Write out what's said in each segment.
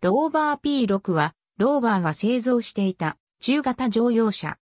ローバー P6 は、ローバーが製造していた中型乗用車。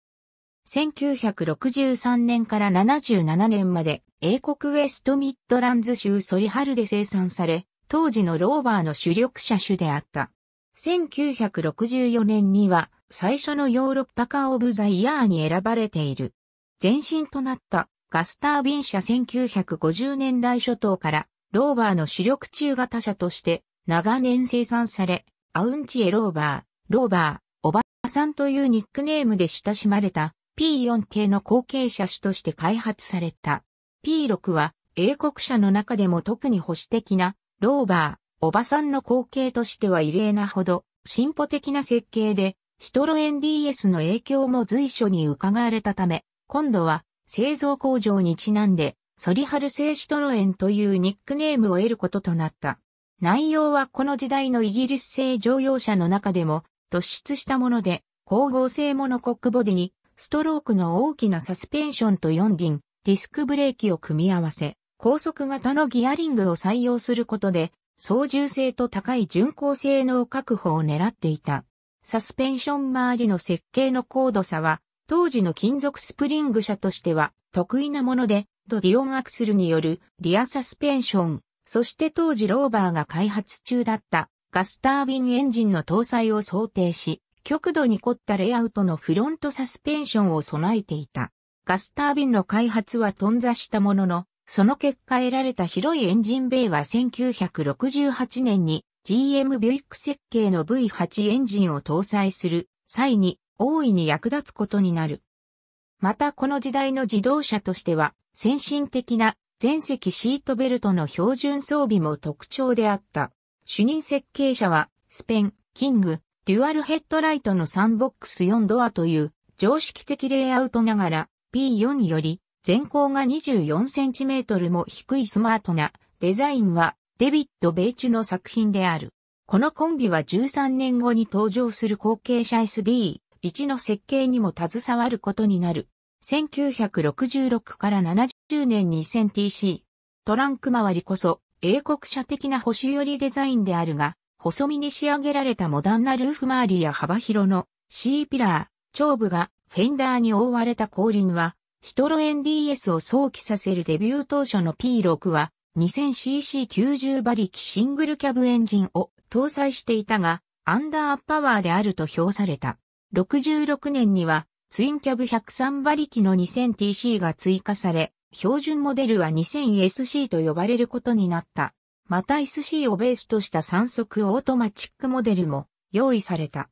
1963年から77年まで英国ウェストミッドランズ州ソリハルで生産され、当時のローバーの主力車種であった。1964年には最初のヨーロッパカーオブザイヤーに選ばれている。前身となったガスタービン車1950年代初頭からローバーの主力中型車として長年生産され、アウンチエローバー、ローバー、おばさんというニックネームで親しまれた P4 系の後継車種として開発された。P6 は英国車の中でも特に保守的なローバー、おばさんの後継としては異例なほど進歩的な設計でシトロエン DS の影響も随所に伺われたため、今度は製造工場にちなんでソリハル製シトロエンというニックネームを得ることとなった。内容はこの時代のイギリス製乗用車の中でも突出したもので、光合成モノコックボディに、ストロークの大きなサスペンションと4輪、ディスクブレーキを組み合わせ、高速型のギアリングを採用することで、操縦性と高い巡航性能確保を狙っていた。サスペンション周りの設計の高度差は、当時の金属スプリング車としては得意なもので、ドディオンアクスルによるリアサスペンション、そして当時ローバーが開発中だったガスタービンエンジンの搭載を想定し、極度に凝ったレイアウトのフロントサスペンションを備えていた。ガスタービンの開発は頓挫したものの、その結果得られた広いエンジンベイは1968年に GM ビュイック設計の V8 エンジンを搭載する際に大いに役立つことになる。またこの時代の自動車としては先進的な全席シートベルトの標準装備も特徴であった。主任設計者は、スペン、キング、デュアルヘッドライトのサンボックス4ドアという常識的レイアウトながら P4 より全高が 24cm も低いスマートなデザインはデビッド・ベイチュの作品である。このコンビは13年後に登場する後継者 SD1 の設計にも携わることになる。1966から70 2010年 2000TC。トランク周りこそ、英国車的な星寄りデザインであるが、細身に仕上げられたモダンなルーフ周りや幅広の C ピラー、頂部がフェンダーに覆われた後輪は、シトロエン DS を想起させるデビュー当初の P6 は 2000cc90 馬力シングルキャブエンジンを搭載していたが、アンダーパワーであると評された。66年にはツインキャブ103馬力の 2000TC が追加され、標準モデルは 2000SC と呼ばれることになった。また SC をベースとした3速オートマチックモデルも用意された。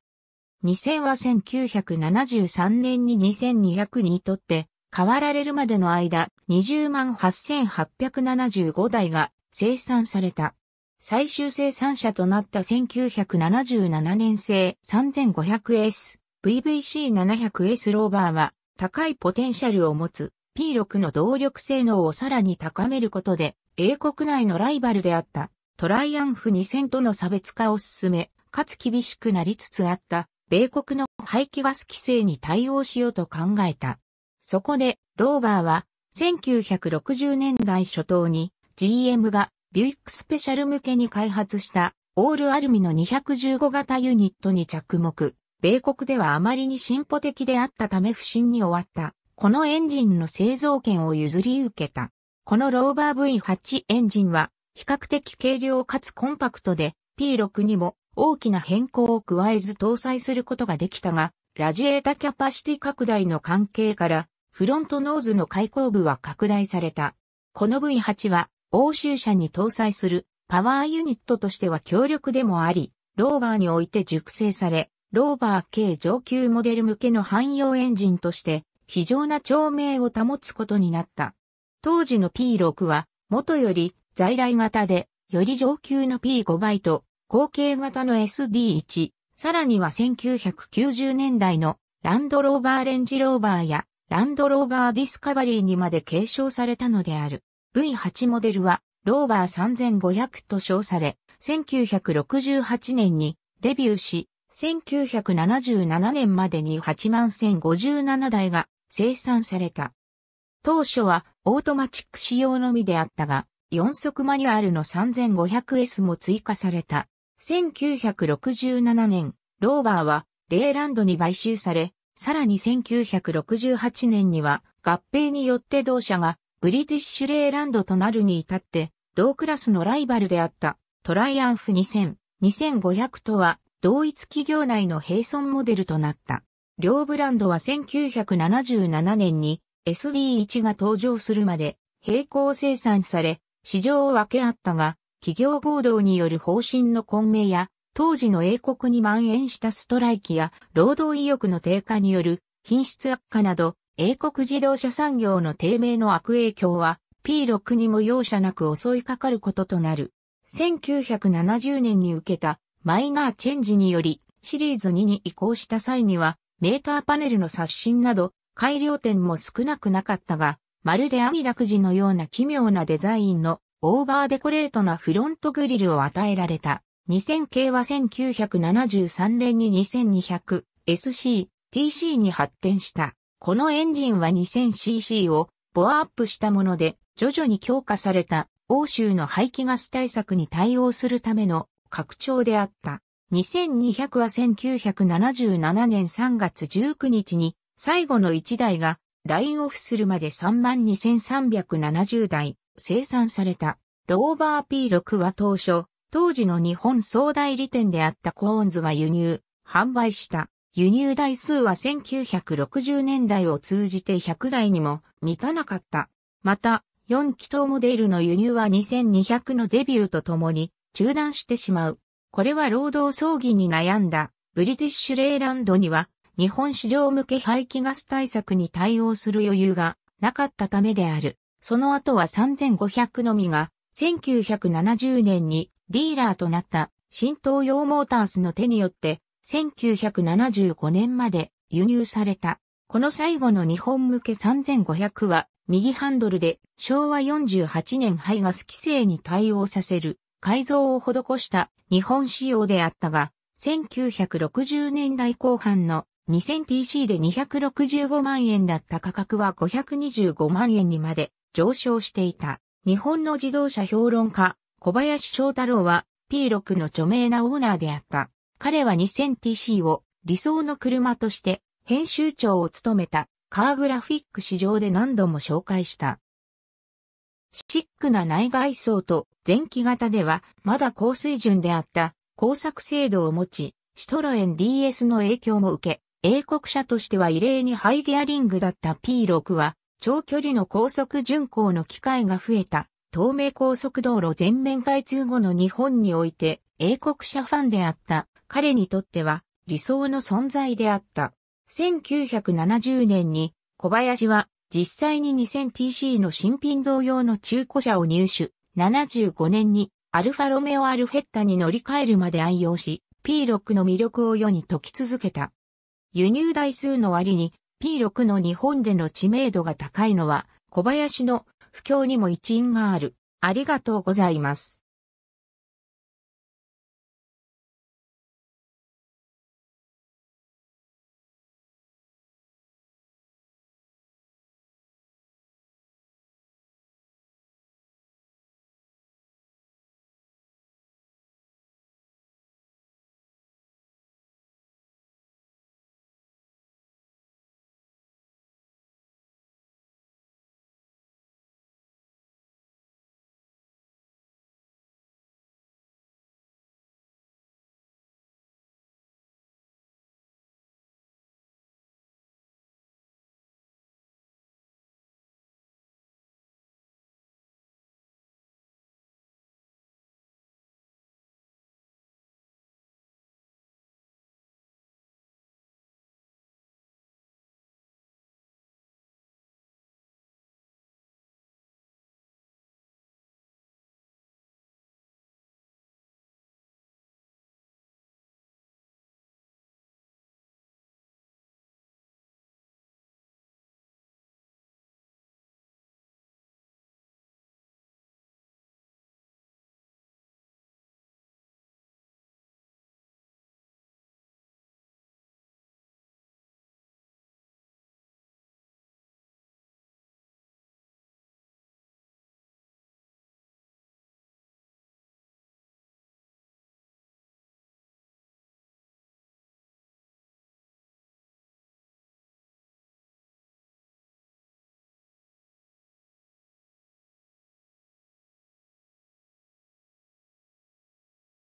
2000は1973年に2200にとって変わられるまでの間20万8875台が生産された。最終生産者となった1977年製 3500S、VVC700S ローバーは高いポテンシャルを持つ P6 の動力性能をさらに高めることで、英国内のライバルであったトライアンフ2000との差別化を進め、かつ厳しくなりつつあった米国の排気ガス規制に対応しようと考えた。そこで、ローバーは1960年代初頭に GM がビュイックスペシャル向けに開発したオールアルミの215型ユニットに着目。米国ではあまりに進歩的であったため不審に終わった。このエンジンの製造権を譲り受けた。このローバー V8 エンジンは比較的軽量かつコンパクトで P6 にも大きな変更を加えず搭載することができたが、ラジエータキャパシティ拡大の関係からフロントノーズの開口部は拡大された。この V8 は欧州車に搭載するパワーユニットとしては強力でもあり、ローバーにおいて熟成され、ローバー系上級モデル向けの汎用エンジンとして非常な長命を保つことになった。当時の P6 は、元より在来型で、より上級の P5 倍と、後継型の SD1、さらには1990年代のランドローバーレンジローバーやランドローバーディスカバリーにまで継承されたのである。V8 モデルはローバー3500と称され、1968年にデビューし、1977年までに8万1057台が生産された。当初はオートマチック仕様のみであったが、4速マニュアルの 3500S も追加された。1967年、ローバーはレーランドに買収され、さらに1968年には合併によって同社がブリティッシュレーランドとなるに至って、同クラスのライバルであったトライアンフ2000、2500とは同一企業内の並存モデルとなった。両ブランドは1977年に SD1 が登場するまで並行生産され、市場を分け合ったが、企業合同による方針の混迷や、当時の英国に蔓延したストライキや、労働意欲の低下による品質悪化など、英国自動車産業の低迷の悪影響は、P6 にも容赦なく襲いかかることとなる。1970年に受けたマイナーチェンジにより、シリーズ2に移行した際には、メーターパネルの刷新など、改良点も少なくなかったが、まるで網楽寺のような奇妙なデザインのオーバーデコレートなフロントグリルを与えられた。2000系は1973年に 2200SC、TC に発展した。このエンジンは 2000cc をボアアップしたもので、徐々に強化された欧州の排気ガス対策に対応するための拡張であった。2200は1977年3月19日に最後の1台がラインオフするまで32,370台生産された。ローバー P6 は当初、当時の日本総代理店であったコーンズが輸入、販売した。輸入台数は1960年代を通じて100台にも満たなかった。また、4気筒モデルの輸入は2200のデビューとともに中断してしまう。これは労働争議に悩んだブリティッシュレイランドには日本市場向け排気ガス対策に対応する余裕がなかったためである。その後は3500のみが1970年にディーラーとなった新東洋モータースの手によって1975年まで輸入された。この最後の日本向け3500は右ハンドルで昭和48年排ガス規制に対応させる改造を施した日本仕様であったが、1960年代後半の 2000PC で265万円だった価格は525万円にまで上昇していた。日本の自動車評論家、小林翔太郎は P6 の著名なオーナーであった。彼は 2000TC を理想の車として編集長を務めたカーグラフィック市場で何度も紹介した。シックな内外装と前期型ではまだ高水準であった工作制度を持ち、シトロエン DS の影響も受け、英国車としては異例にハイギアリングだった P6 は、長距離の高速巡航の機会が増えた、東名高速道路全面開通後の日本において、英国車ファンであった彼にとっては理想の存在であった。1970年に小林は実際に 2000TC の新品同様の中古車を入手、75年にアルファロメオアルフェッタに乗り換えるまで愛用し、P6 の魅力を世に解き続けた。輸入台数の割に P6 の日本での知名度が高いのは小林の不況にも一因がある。ありがとうございます。